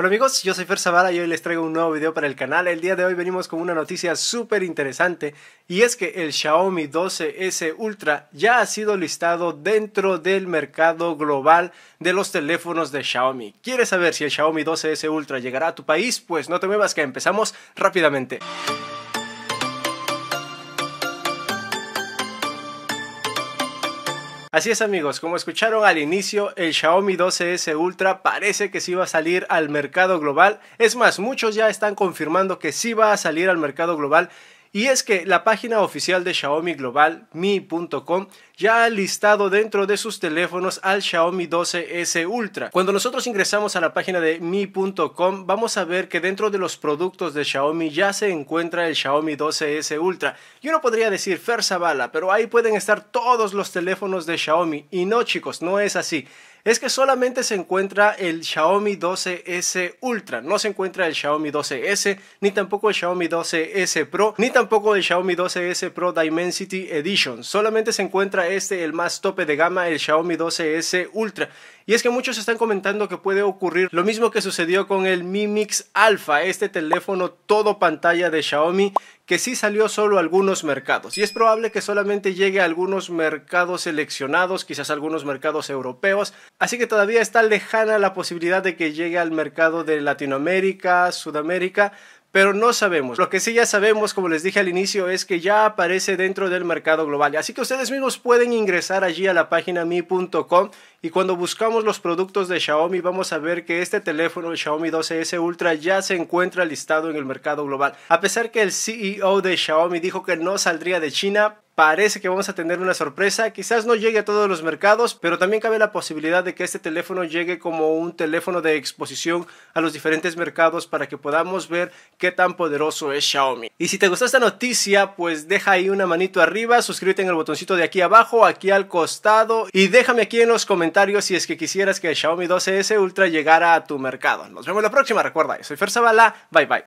Hola amigos, yo soy Fer Zavala y hoy les traigo un nuevo video para el canal. El día de hoy venimos con una noticia súper interesante y es que el Xiaomi 12S Ultra ya ha sido listado dentro del mercado global de los teléfonos de Xiaomi. ¿Quieres saber si el Xiaomi 12S Ultra llegará a tu país? Pues no te muevas que empezamos rápidamente. Así es amigos, como escucharon al inicio, el Xiaomi 12S Ultra parece que sí va a salir al mercado global. Es más, muchos ya están confirmando que sí va a salir al mercado global y es que la página oficial de Xiaomi Global, mi.com, ya ha listado dentro de sus teléfonos al Xiaomi 12S Ultra. Cuando nosotros ingresamos a la página de mi.com, vamos a ver que dentro de los productos de Xiaomi ya se encuentra el Xiaomi 12S Ultra. Yo no podría decir Fer bala, pero ahí pueden estar todos los teléfonos de Xiaomi. Y no, chicos, no es así es que solamente se encuentra el Xiaomi 12S Ultra, no se encuentra el Xiaomi 12S, ni tampoco el Xiaomi 12S Pro, ni tampoco el Xiaomi 12S Pro Dimensity Edition, solamente se encuentra este el más tope de gama, el Xiaomi 12S Ultra. Y es que muchos están comentando que puede ocurrir lo mismo que sucedió con el Mi Mix Alpha, este teléfono todo pantalla de Xiaomi que sí salió solo a algunos mercados. Y es probable que solamente llegue a algunos mercados seleccionados, quizás algunos mercados europeos. Así que todavía está lejana la posibilidad de que llegue al mercado de Latinoamérica, Sudamérica, pero no sabemos. Lo que sí ya sabemos, como les dije al inicio, es que ya aparece dentro del mercado global. Así que ustedes mismos pueden ingresar allí a la página mi.com y cuando buscamos los productos de Xiaomi vamos a ver que este teléfono, Xiaomi 12S Ultra, ya se encuentra listado en el mercado global. A pesar que el CEO de Xiaomi dijo que no saldría de China, parece que vamos a tener una sorpresa. Quizás no llegue a todos los mercados, pero también cabe la posibilidad de que este teléfono llegue como un teléfono de exposición a los diferentes mercados para que podamos ver qué tan poderoso es Xiaomi. Y si te gustó esta noticia, pues deja ahí una manito arriba, suscríbete en el botoncito de aquí abajo, aquí al costado y déjame aquí en los comentarios si es que quisieras que el Xiaomi 12S Ultra llegara a tu mercado. Nos vemos la próxima, recuerda, soy Fer Zavala, bye bye.